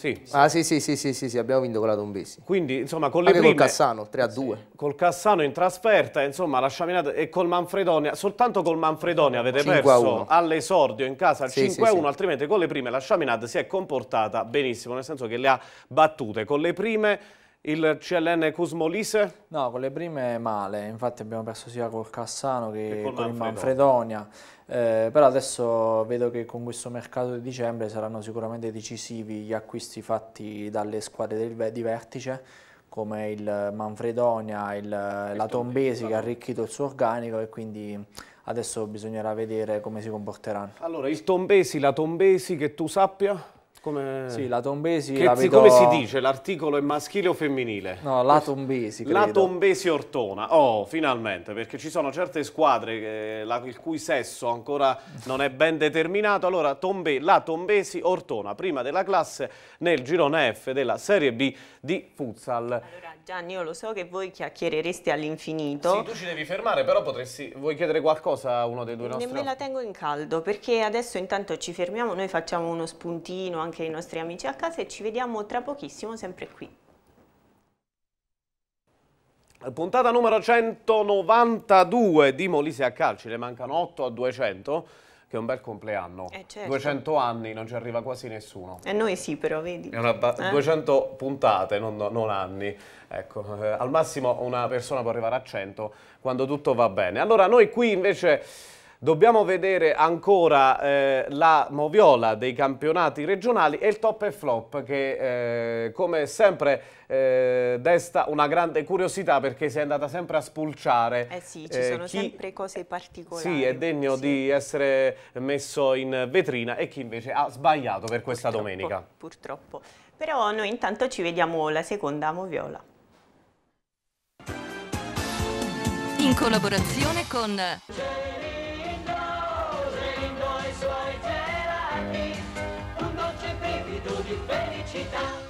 Speaker 3: Sì. Ah
Speaker 6: sì sì, sì sì sì sì, abbiamo vinto con la Tombisi. Quindi insomma con le Anche prime... col Cassano, 3 a 2. Sì.
Speaker 3: Col Cassano in trasferta, insomma la Sciaminata e col Manfredonia, soltanto col Manfredonia avete perso all'esordio in casa al 5 a 1, altrimenti con le prime la Sciaminata si è comportata benissimo, nel senso che le ha battute con le prime il
Speaker 5: CLN Cusmolise? No, con le prime male, infatti abbiamo perso sia col Cassano che, con, con il Manfredonia, eh, però adesso vedo che con questo mercato di dicembre saranno sicuramente decisivi gli acquisti fatti dalle squadre del, di vertice, come il Manfredonia, il, la Tombesi che ha arricchito il suo organico e quindi adesso bisognerà vedere come si comporteranno.
Speaker 3: Allora, il Tombesi, la Tombesi che tu
Speaker 5: sappia? Come... Sì, la tombesi che, la vedo... Come si dice?
Speaker 3: L'articolo è maschile o femminile?
Speaker 5: No, la tombesi, credo. La
Speaker 3: tombesi ortona. Oh, finalmente, perché ci sono certe squadre che, la, il cui sesso ancora non è ben determinato. Allora, tombe, la tombesi ortona, prima della classe nel girone F della Serie B di Futsal. Allora,
Speaker 4: Gianni, io lo so che voi chiacchierereste all'infinito. Sì, tu ci
Speaker 3: devi fermare, però potresti... Vuoi chiedere qualcosa a uno dei due nostri? Ne me la
Speaker 4: tengo in caldo, perché adesso intanto ci fermiamo, noi facciamo uno spuntino anche anche i nostri amici a casa e ci vediamo tra pochissimo sempre qui.
Speaker 3: Puntata numero 192 di Molise a Calci, le mancano 8 a 200 che è un bel compleanno. Eh certo. 200 anni, non ci arriva
Speaker 4: quasi nessuno. E eh, noi sì, però, vedi. Eh? 200
Speaker 3: puntate, non, non anni. Ecco, eh, al massimo una persona può arrivare a 100 quando tutto va bene. Allora, noi qui invece... Dobbiamo vedere ancora eh, la moviola dei campionati regionali e il top e flop che eh, come sempre eh, desta una grande curiosità perché si è andata sempre a spulciare. Eh sì, ci eh, sono chi... sempre
Speaker 4: cose particolari. Sì, è
Speaker 3: degno sì. di essere messo in vetrina e chi invece ha sbagliato per questa purtroppo, domenica.
Speaker 4: Purtroppo, però noi intanto ci vediamo la seconda moviola. in collaborazione con suoi gelati,
Speaker 2: un dolce brivido di felicità.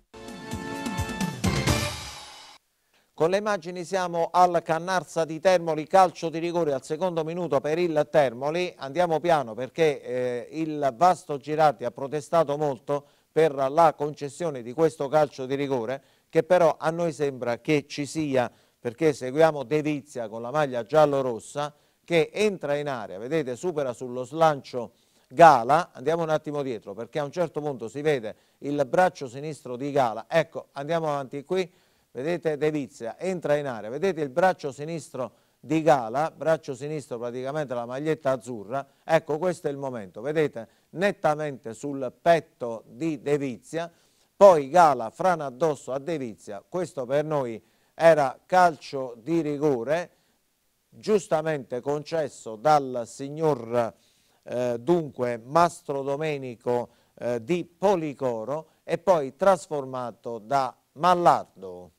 Speaker 7: Con le immagini siamo al Cannarsa di Termoli, calcio di rigore al secondo minuto per il Termoli. Andiamo piano perché eh, il Vasto Girardi ha protestato molto per la concessione di questo calcio di rigore che però a noi sembra che ci sia perché seguiamo De Vizia con la maglia giallo-rossa che entra in area, vedete supera sullo slancio Gala, andiamo un attimo dietro perché a un certo punto si vede il braccio sinistro di Gala, ecco andiamo avanti qui vedete De Vizia entra in area, vedete il braccio sinistro di Gala, braccio sinistro praticamente la maglietta azzurra, ecco questo è il momento, vedete nettamente sul petto di De Vizia, poi Gala frana addosso a De Vizia, questo per noi era calcio di rigore, giustamente concesso dal signor eh, dunque Mastro Domenico eh, di Policoro e poi trasformato da Mallardo.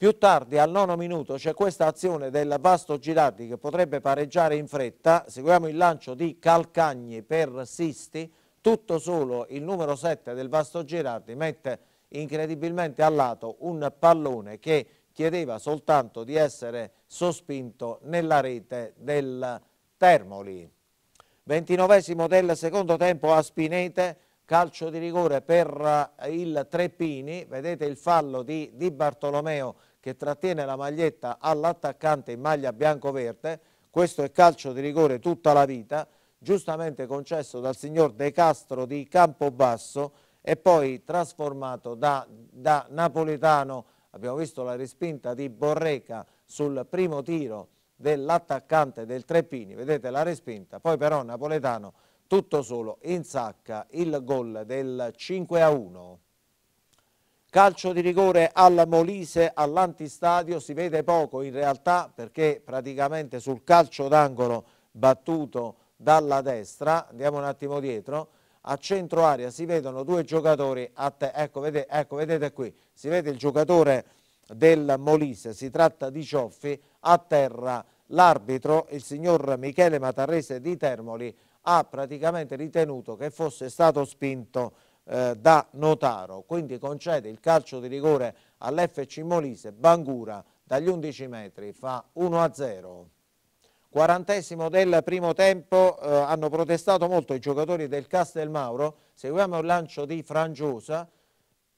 Speaker 7: Più tardi al nono minuto c'è questa azione del Vasto Girardi che potrebbe pareggiare in fretta, seguiamo il lancio di Calcagni per Sisti, tutto solo il numero 7 del Vasto Girardi mette incredibilmente a lato un pallone che chiedeva soltanto di essere sospinto nella rete del Termoli. Ventinovesimo del secondo tempo a Spinete, calcio di rigore per il Treppini, vedete il fallo di, di Bartolomeo che trattiene la maglietta all'attaccante in maglia bianco-verde, questo è calcio di rigore tutta la vita, giustamente concesso dal signor De Castro di Campobasso e poi trasformato da, da Napoletano, abbiamo visto la respinta di Borreca sul primo tiro dell'attaccante del Treppini, vedete la respinta, poi però Napoletano tutto solo in sacca il gol del 5 a 1. Calcio di rigore al Molise all'antistadio, si vede poco in realtà perché praticamente sul calcio d'angolo battuto dalla destra, andiamo un attimo dietro, a centro aria si vedono due giocatori, ecco, vede ecco vedete qui, si vede il giocatore del Molise, si tratta di Cioffi, a terra l'arbitro, il signor Michele Matarrese di Termoli, ha praticamente ritenuto che fosse stato spinto eh, da Notaro, quindi concede il calcio di rigore all'FC Molise, Bangura dagli 11 metri fa 1-0. Quarantesimo del primo tempo eh, hanno protestato molto i giocatori del Castel Mauro, seguiamo il lancio di Frangiosa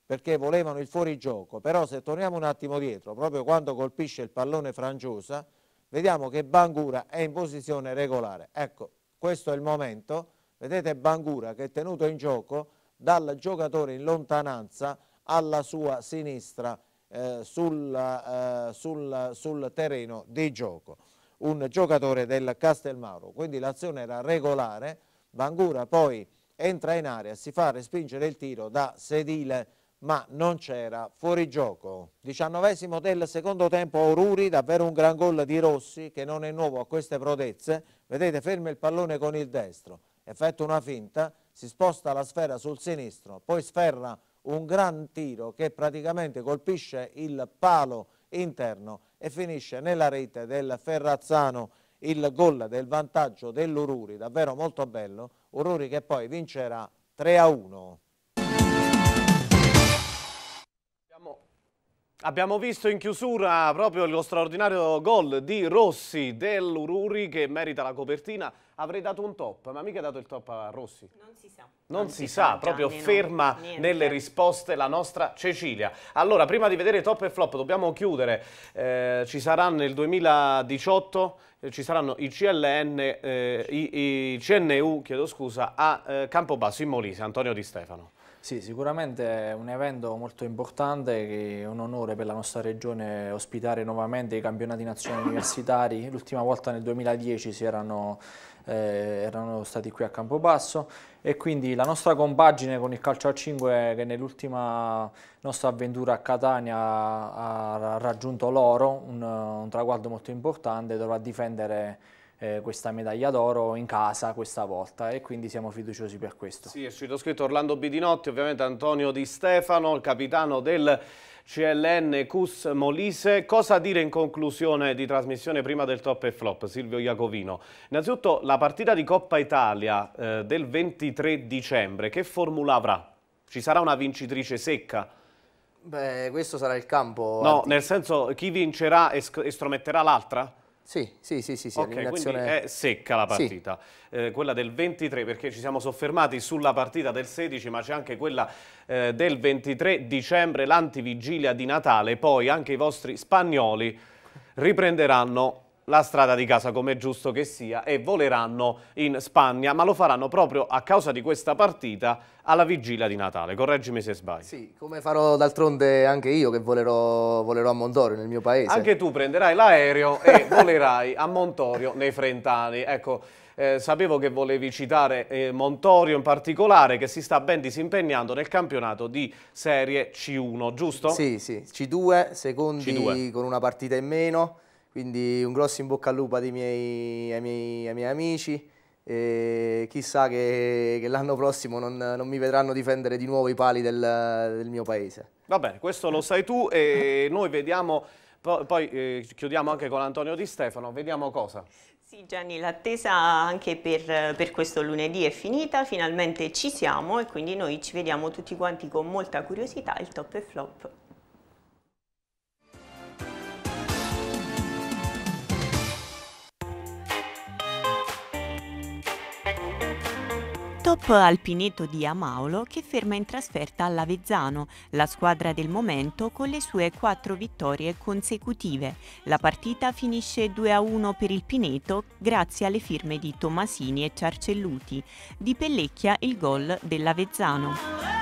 Speaker 7: perché volevano il fuorigioco, però se torniamo un attimo dietro, proprio quando colpisce il pallone Frangiosa, vediamo che Bangura è in posizione regolare. Ecco, questo è il momento, vedete Bangura che è tenuto in gioco, dal giocatore in lontananza alla sua sinistra eh, sul, eh, sul, sul, terreno di gioco. Un giocatore del Castelmauro, quindi l'azione era regolare, Bangura poi entra in area, si fa respingere il tiro da sedile ma non c'era fuori gioco Diciannovesimo del secondo tempo Oruri davvero un gran gol di Rossi che non è nuovo a queste prodezze. Vedete, ferma il pallone con il destro, effetto una finta, si sposta la sfera sul sinistro, poi sferra un gran tiro che praticamente colpisce il palo interno e finisce nella rete del Ferrazzano il gol del vantaggio dell'Ururi, davvero molto bello, Ururi che poi vincerà 3 a 1.
Speaker 3: Abbiamo visto in chiusura proprio lo straordinario gol di Rossi dell'Ururi che merita la copertina. Avrei dato un top, ma mica dato il top a Rossi. Non si sa.
Speaker 4: Non, non si, si, sa, sa proprio Gianni, ferma non, nelle
Speaker 3: risposte la nostra Cecilia. Allora, prima di vedere top e flop, dobbiamo chiudere. Eh, ci saranno nel 2018 eh, ci saranno i CLN, eh, i, i CNU, chiedo scusa, a eh, Campobasso in Molise, Antonio Di Stefano.
Speaker 5: Sì, sicuramente è un evento molto importante che è un onore per la nostra regione ospitare nuovamente i campionati nazionali universitari. L'ultima volta nel 2010 si erano, eh, erano, stati qui a Campobasso e quindi la nostra compagine con il calcio a 5 che nell'ultima nostra avventura a Catania ha, raggiunto l'oro, un, un traguardo molto importante, dovrà difendere eh, questa medaglia d'oro in casa questa volta e quindi siamo fiduciosi per questo.
Speaker 3: Sì, è uscito scritto Orlando Bidinotti, ovviamente Antonio Di Stefano, il capitano del CLN Cus Molise. Cosa dire in conclusione di trasmissione prima del top e flop, Silvio Iacovino? Innanzitutto la partita di Coppa Italia eh, del 23 dicembre, che formula avrà? Ci sarà una vincitrice secca?
Speaker 6: Beh, questo sarà il campo. No,
Speaker 3: nel senso chi vincerà e estrometterà l'altra? Sì, sì,
Speaker 6: sì, sì, sì okay, quindi è
Speaker 3: secca la partita, sì. eh, quella del 23 perché ci siamo soffermati sulla partita del 16 ma c'è anche quella eh, del 23 dicembre, l'antivigilia di Natale, poi anche i vostri spagnoli riprenderanno la strada di casa come è giusto che sia e voleranno in Spagna, ma lo faranno proprio a causa di questa partita alla vigilia di Natale. Correggimi se sbaglio. Sì,
Speaker 6: come farò d'altronde anche io che volerò, volerò, a Montorio nel mio paese. Anche
Speaker 3: tu prenderai l'aereo e volerai a Montorio nei Frentani. Ecco, eh, sapevo che volevi citare eh, Montorio in particolare che si sta ben disimpegnando nel campionato di Serie C1, giusto? Sì,
Speaker 6: sì, C2, secondi C2. con una partita in meno quindi un grosso in bocca al lupo ai miei, ai miei, ai miei amici. E chissà che, che l'anno prossimo non, non, mi vedranno difendere di nuovo i pali del, del mio paese.
Speaker 3: Va bene, questo lo sai tu e noi vediamo, poi eh, chiudiamo anche con Antonio Di Stefano, vediamo
Speaker 4: cosa. Sì Gianni, l'attesa anche per, per, questo lunedì è finita, finalmente ci siamo e quindi noi ci vediamo tutti quanti con molta curiosità il top e flop. Top alpineto di Amaulo che ferma in trasferta all'Avezzano, la squadra del momento con le sue quattro vittorie consecutive. La partita finisce 2-1 per il Pineto grazie alle firme di Tomasini e Ciarcelluti. Di Pellecchia il gol dell'Avezzano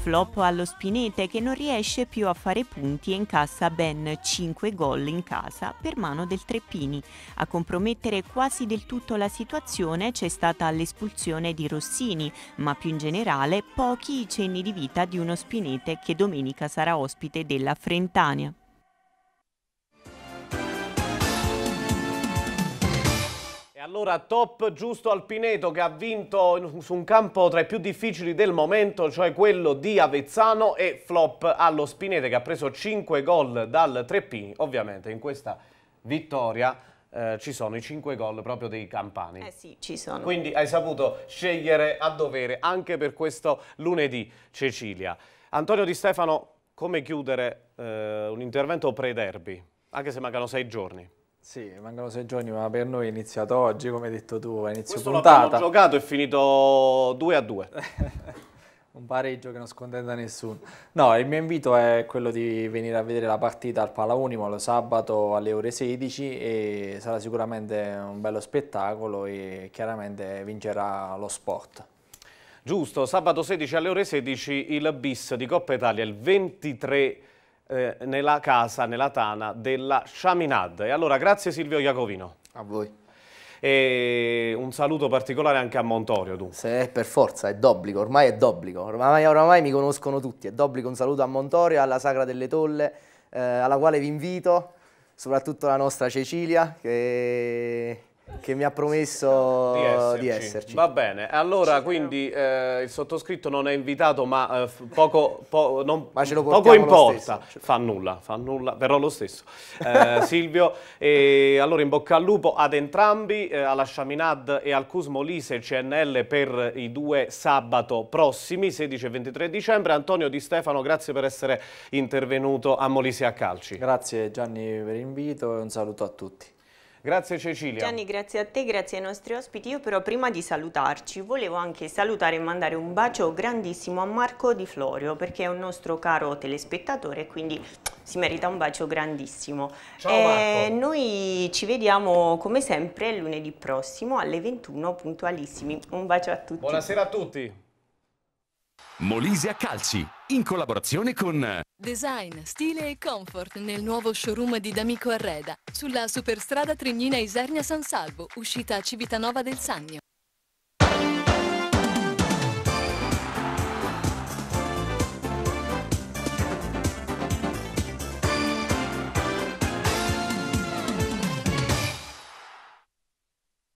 Speaker 4: flop allo Spinete che non riesce più a fare punti e incassa ben 5 gol in casa per mano del Treppini. A compromettere quasi del tutto la situazione c'è stata l'espulsione di Rossini, ma più in generale pochi i cenni di vita di uno Spinete che domenica sarà ospite della Frentania.
Speaker 3: allora top giusto al Pineto che ha vinto su un campo tra i più difficili del momento, cioè quello di Avezzano e flop allo Spinete che ha preso 5 gol dal Treppini. Ovviamente in questa vittoria eh, ci sono i 5 gol proprio dei Campani. Eh sì, ci sono. Quindi hai saputo scegliere a dovere anche per questo lunedì Cecilia. Antonio Di Stefano, come chiudere eh, un intervento pre-derby? Anche se mancano 6 giorni.
Speaker 5: Sì, mancano sei giorni, ma per noi è iniziato oggi, come hai detto tu, è inizio Questo puntata. Questo giocato è finito 2 a 2. un pareggio che non scontenta nessuno. No, il mio invito è quello di venire a vedere la partita al Palaunimo sabato alle ore 16 e sarà sicuramente un bello spettacolo e chiaramente vincerà lo sport.
Speaker 3: Giusto, sabato 16 alle ore 16 il bis di Coppa Italia, il 23 eh, nella casa, nella tana della Shaminad. E allora grazie Silvio Iacovino. A voi. E un saluto particolare anche a Montorio
Speaker 6: dunque. Se per forza, è d'obbligo, ormai è d'obbligo, ormai, ormai, mi conoscono tutti, è d'obbligo un saluto a Montorio, alla Sagra delle Tolle, eh, alla quale vi invito, soprattutto la nostra Cecilia che che mi ha promesso di esserci.
Speaker 3: Va bene, allora quindi eh. eh, il sottoscritto non è invitato, ma eh, poco, po, non, ma poco importa, fa nulla, fa nulla, però lo stesso. Eh, Silvio, allora in bocca al lupo ad entrambi, eh, alla Shaminad e al Cusmo Lise CNL per i due sabato prossimi, 16 e 23 dicembre. Antonio Di Stefano, grazie per essere intervenuto a Molise a Calci. Grazie
Speaker 5: Gianni per l'invito e un
Speaker 3: saluto a tutti. Grazie Cecilia. Gianni,
Speaker 4: grazie a te, grazie ai nostri ospiti. Io però prima di salutarci volevo anche salutare e mandare un bacio grandissimo a Marco Di Florio perché è un nostro caro telespettatore e quindi si merita un bacio grandissimo. Ciao eh, Noi ci vediamo come sempre lunedì prossimo alle 21 puntualissimi. Un bacio a tutti. Buonasera
Speaker 3: a tutti.
Speaker 1: Molise a Calci, in collaborazione
Speaker 8: con...
Speaker 2: Design, stile e comfort nel nuovo showroom di D'Amico Arreda, sulla superstrada Trignina Isernia San Salvo, uscita a Civitanova del Sannio.